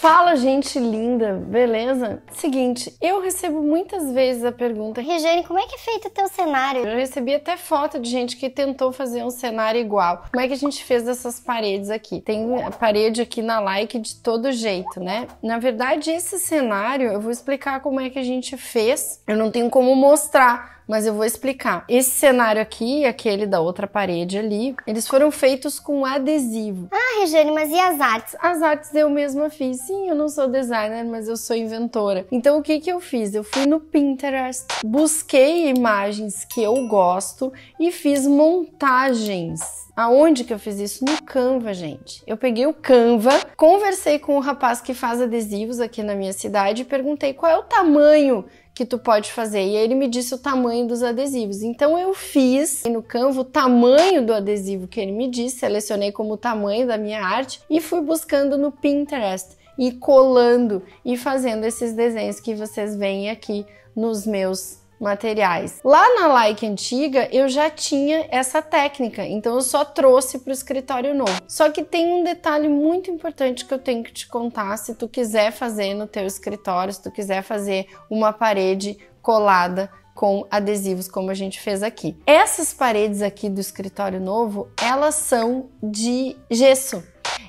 Fala, gente linda, beleza? Seguinte, eu recebo muitas vezes a pergunta: Regiane, como é que é feito o teu cenário? Eu recebi até foto de gente que tentou fazer um cenário igual. Como é que a gente fez dessas paredes aqui? Tem parede aqui na like de todo jeito, né? Na verdade, esse cenário eu vou explicar como é que a gente fez. Eu não tenho como mostrar mas eu vou explicar. Esse cenário aqui e aquele da outra parede ali, eles foram feitos com adesivo. Ah, Regiane, mas e as artes? As artes eu mesma fiz. Sim, eu não sou designer, mas eu sou inventora. Então o que que eu fiz? Eu fui no Pinterest, busquei imagens que eu gosto e fiz montagens. Aonde que eu fiz isso? No Canva, gente. Eu peguei o Canva, conversei com o rapaz que faz adesivos aqui na minha cidade e perguntei qual é o tamanho que tu pode fazer. E aí ele me disse o tamanho dos adesivos. Então eu fiz no Canva o tamanho do adesivo que ele me disse, selecionei como tamanho da minha arte e fui buscando no Pinterest e colando e fazendo esses desenhos que vocês veem aqui nos meus materiais. Lá na Like antiga, eu já tinha essa técnica, então eu só trouxe para o escritório novo. Só que tem um detalhe muito importante que eu tenho que te contar se tu quiser fazer no teu escritório, se tu quiser fazer uma parede colada com adesivos como a gente fez aqui. Essas paredes aqui do escritório novo, elas são de gesso.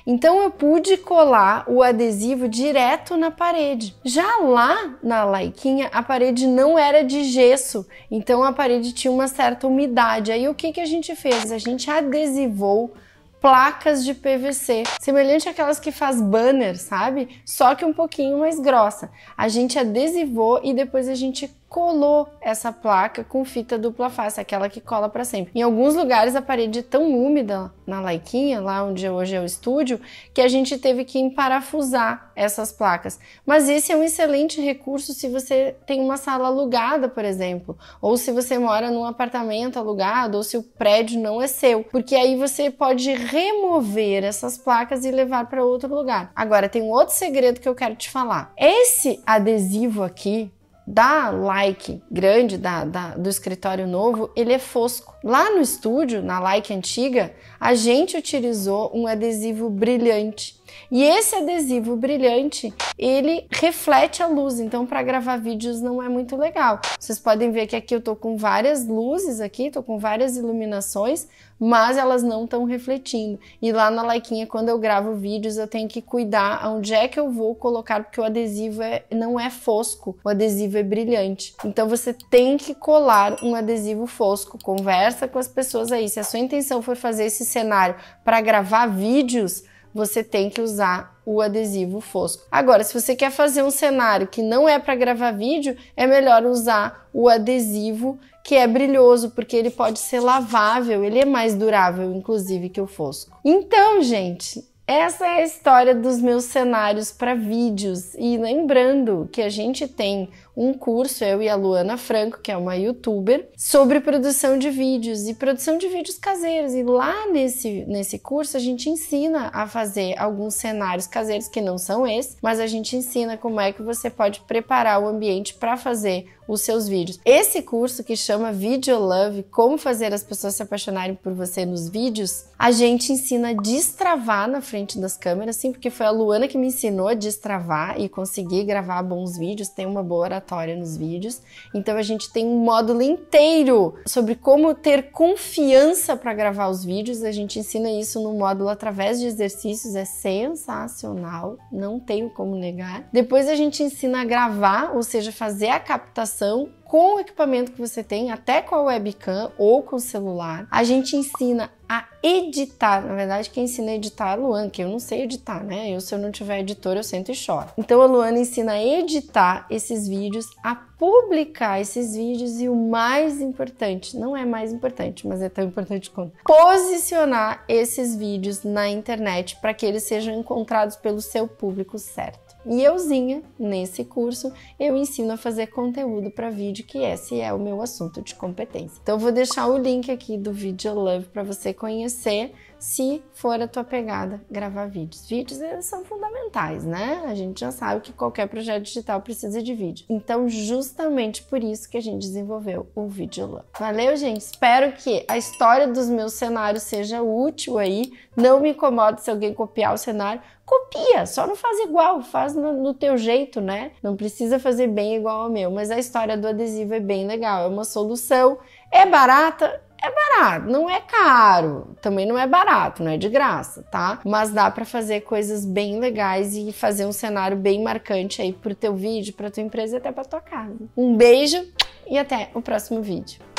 Então eu pude colar o adesivo direto na parede. Já lá na laiquinha, a parede não era de gesso, então a parede tinha uma certa umidade. Aí o que, que a gente fez? A gente adesivou placas de PVC, semelhante àquelas que faz banner, sabe? Só que um pouquinho mais grossa. A gente adesivou e depois a gente colou essa placa com fita dupla face, aquela que cola para sempre. Em alguns lugares a parede é tão úmida na Laiquinha, lá onde hoje é o estúdio, que a gente teve que emparafusar essas placas. Mas esse é um excelente recurso se você tem uma sala alugada, por exemplo, ou se você mora num apartamento alugado, ou se o prédio não é seu, porque aí você pode remover essas placas e levar para outro lugar. Agora tem um outro segredo que eu quero te falar. Esse adesivo aqui, da like grande da, da, do escritório novo, ele é fosco. Lá no estúdio, na like antiga, a gente utilizou um adesivo brilhante e esse adesivo brilhante, ele reflete a luz, então para gravar vídeos não é muito legal. Vocês podem ver que aqui eu tô com várias luzes aqui, tô com várias iluminações, mas elas não estão refletindo. E lá na Laiquinha, quando eu gravo vídeos, eu tenho que cuidar onde é que eu vou colocar, porque o adesivo é, não é fosco, o adesivo é brilhante. Então você tem que colar um adesivo fosco. Conversa com as pessoas aí. Se a sua intenção for fazer esse cenário para gravar vídeos, você tem que usar o adesivo fosco. Agora, se você quer fazer um cenário que não é para gravar vídeo, é melhor usar o adesivo que é brilhoso, porque ele pode ser lavável, ele é mais durável, inclusive, que o fosco. Então, gente, essa é a história dos meus cenários para vídeos. E lembrando que a gente tem um curso, eu e a Luana Franco, que é uma youtuber, sobre produção de vídeos e produção de vídeos caseiros. E lá nesse, nesse curso a gente ensina a fazer alguns cenários caseiros que não são esses, mas a gente ensina como é que você pode preparar o ambiente para fazer os seus vídeos. Esse curso que chama Video Love, como fazer as pessoas se apaixonarem por você nos vídeos, a gente ensina a destravar na frente frente das câmeras, sim, porque foi a Luana que me ensinou a destravar e conseguir gravar bons vídeos, tem uma boa oratória nos vídeos. Então a gente tem um módulo inteiro sobre como ter confiança para gravar os vídeos. A gente ensina isso no módulo através de exercícios, é sensacional, não tenho como negar. Depois a gente ensina a gravar, ou seja, fazer a captação com o equipamento que você tem, até com a webcam ou com o celular. A gente ensina a editar. Na verdade, quem ensina a editar é a Luana, que eu não sei editar, né? Eu, se eu não tiver editor, eu sento e choro. Então, a Luana ensina a editar esses vídeos, a publicar esses vídeos e o mais importante, não é mais importante, mas é tão importante quanto, posicionar esses vídeos na internet para que eles sejam encontrados pelo seu público certo. E euzinha, nesse curso, eu ensino a fazer conteúdo para vídeo, que esse é o meu assunto de competência. Então vou deixar o link aqui do Video Love para você conhecer se for a tua pegada gravar vídeos. Vídeos são fundamentais, né? A gente já sabe que qualquer projeto digital precisa de vídeo. Então, justamente por isso que a gente desenvolveu o Videolab. Valeu, gente! Espero que a história dos meus cenários seja útil aí. Não me incomoda se alguém copiar o cenário. Copia, só não faz igual, faz no, no teu jeito, né? Não precisa fazer bem igual ao meu, mas a história do adesivo é bem legal, é uma solução, é barata, é barato, não é caro, também não é barato, não é de graça, tá? Mas dá para fazer coisas bem legais e fazer um cenário bem marcante aí pro teu vídeo, pra tua empresa e até pra tua casa. Um beijo e até o próximo vídeo.